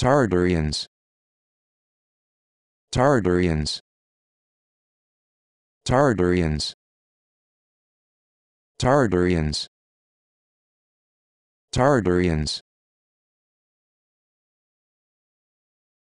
Tartarians Tartarians Tartarians Tartarians Tartarians